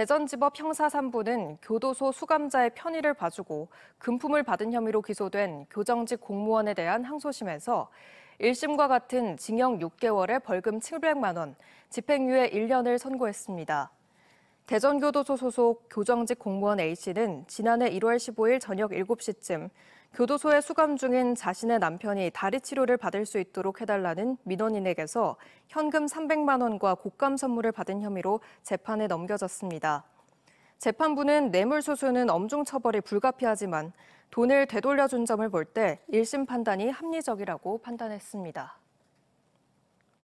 대전지법 형사 3부는 교도소 수감자의 편의를 봐주고 금품을 받은 혐의로 기소된 교정직 공무원에 대한 항소심에서 1심과 같은 징역 6개월에 벌금 700만 원, 집행유예 1년을 선고했습니다. 대전교도소 소속 교정직 공무원 A씨는 지난해 1월 15일 저녁 7시쯤 교도소에 수감 중인 자신의 남편이 다리 치료를 받을 수 있도록 해달라는 민원인에게서 현금 300만 원과 곶감 선물을 받은 혐의로 재판에 넘겨졌습니다. 재판부는 뇌물수수는 엄중 처벌이 불가피하지만 돈을 되돌려준 점을 볼 때 1심 판단이 합리적이라고 판단했습니다.